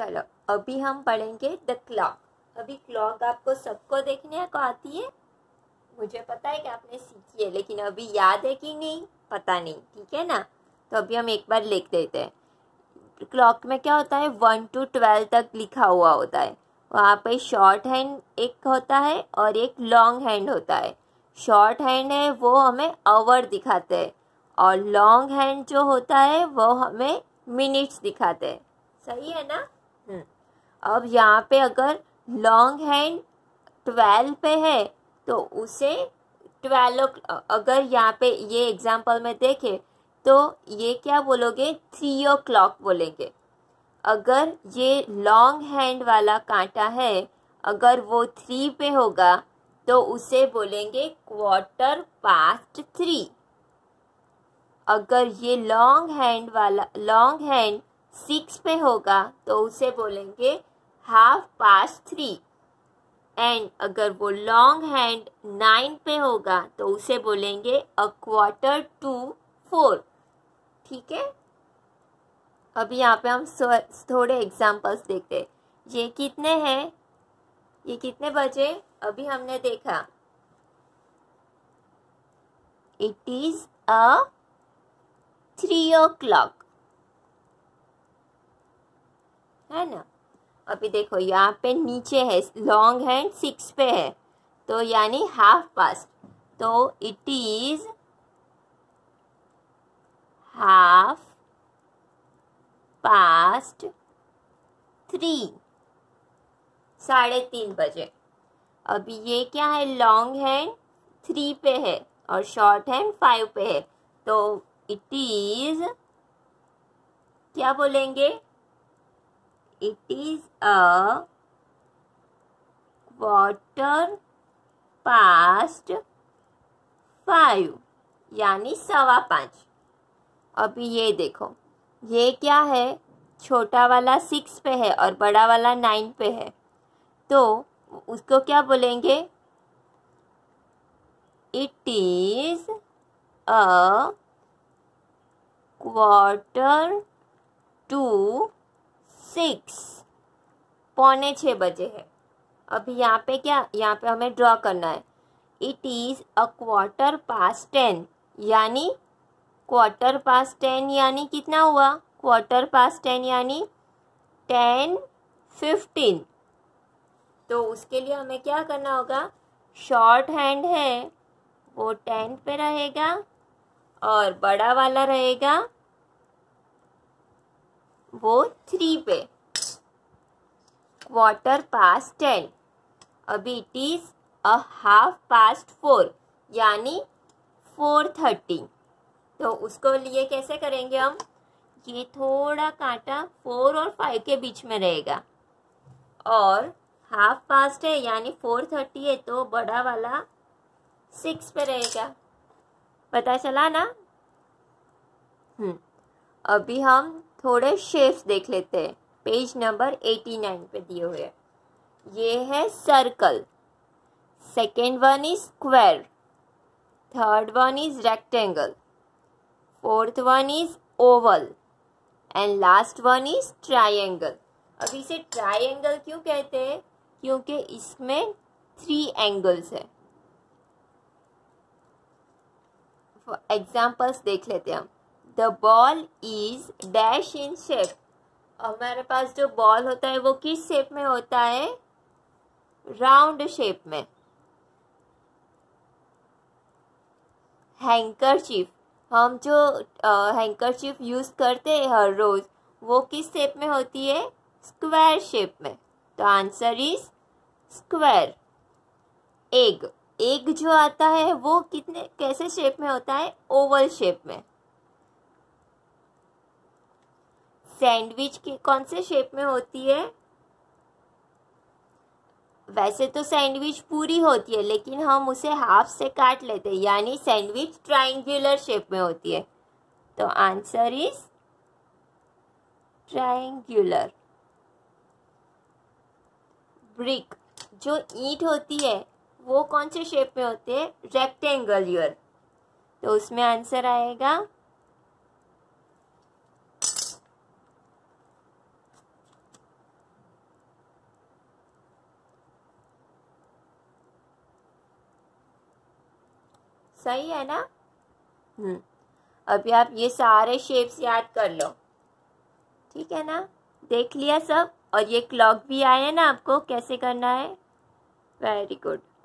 चलो अभी हम पढ़ेंगे द क्लॉक अभी क्लॉक आपको सबको देखने को आती है मुझे पता है कि आपने सीखी है लेकिन अभी याद है कि नहीं पता नहीं ठीक है ना तो अभी हम एक बार लिख देते हैं क्लॉक में क्या होता है वन टू ट्वेल्व तक लिखा हुआ होता है वहाँ पे शॉर्ट हैंड एक होता है और एक लॉन्ग हैंड होता है शॉर्ट हैंड है वो हमें आवर दिखाते हैं और लॉन्ग हैंड जो होता है वो हमें मिनट्स दिखाते हैं सही है ना हम्म। अब यहाँ पे अगर लॉन्ग हैंड ट्वेल्व पे है तो उसे ट्वेल्व अगर यहाँ पे ये एग्जाम्पल में देखें तो ये क्या बोलोगे थ्री ओ क्लॉक बोलेंगे अगर ये लॉन्ग हैंड वाला कांटा है अगर वो थ्री पे होगा तो उसे बोलेंगे क्वार्टर पास्ट थ्री अगर ये लॉन्ग हैंड वाला लॉन्ग हैंड सिक्स पे होगा तो उसे बोलेंगे हाफ पास थ्री एंड अगर वो लॉन्ग हैंड नाइन पे होगा तो उसे बोलेंगे अ क्वार्टर टू फोर ठीक है अभी यहाँ पे हम थोड़े एग्जाम्पल्स देखते हैं ये कितने हैं ये कितने बजे अभी हमने देखा it is a three o'clock है ना अभी देखो यहाँ पे नीचे है लॉन्ग हैंड सिक्स पे है तो यानी हाफ पास्ट तो it is half past three साढ़े तीन बजे अभी ये क्या है लॉन्ग हैंड थ्री पे है और शॉर्ट हैंड फाइव पे है तो इट इज क्या बोलेंगे it is a quarter past five यानी सवा पाँच अभी ये देखो ये क्या है छोटा वाला सिक्स पे है और बड़ा वाला नाइन पे है तो उसको क्या बोलेंगे it is a quarter to six पौने छः बजे है अभी यहाँ पे क्या यहाँ पे हमें ड्रॉ करना है it is a quarter past ten यानी क्वार्टर पास टेन यानी कितना हुआ क्वार्टर पास टेन यानी टेन फिफ्टीन तो उसके लिए हमें क्या करना होगा शॉर्ट हैंड है वो टेन पे रहेगा और बड़ा वाला रहेगा वो थ्री पे क्वार्टर पास टेन अभी it is a half past four यानी फोर थर्टी तो उसको लिए कैसे करेंगे हम ये थोड़ा कांटा फोर और फाइव के बीच में रहेगा और हाफ पास्ट है यानी फोर थर्टी है तो बड़ा वाला सिक्स पे रहेगा पता चला ना हम्म अभी हम थोड़े शेप्स देख लेते हैं पेज नंबर एटी नाइन पे दिए हुए ये है circle second one is square third one is rectangle fourth one is oval and last one is triangle अब इसे ट्रायंगल क्यों कहते हैं क्योंकि इसमें थ्री एंगल्स है एग्जाम्पल्स देख लेते हैं हम the ball is dash in shape हमारे पास जो बॉल होता है वो किस शेप में होता है राउंड शेप में चिप हम जो हैंकर चिप यूज़ करते हैं हर रोज़ वो किस शेप में होती है स्क्वायर शेप में तो answer is square egg egg जो आता है वो कितने कैसे शेप में होता है ओवल शेप में सैंडविच के कौन से शेप में होती है वैसे तो सैंडविच पूरी होती है लेकिन हम उसे हाफ से काट लेते हैं यानी सैंडविच ट्राइंगुलर शेप में होती है तो आंसर इज ट्राइंगुलर ब्रिक जो ईंट होती है वो कौन से शेप में होते हैं रेक्टेंगुलर तो उसमें आंसर आएगा सही है ना हम्म। अभी आप ये सारे शेप्स याद कर लो ठीक है ना देख लिया सब और ये क्लॉक भी आया ना आपको कैसे करना है वेरी गुड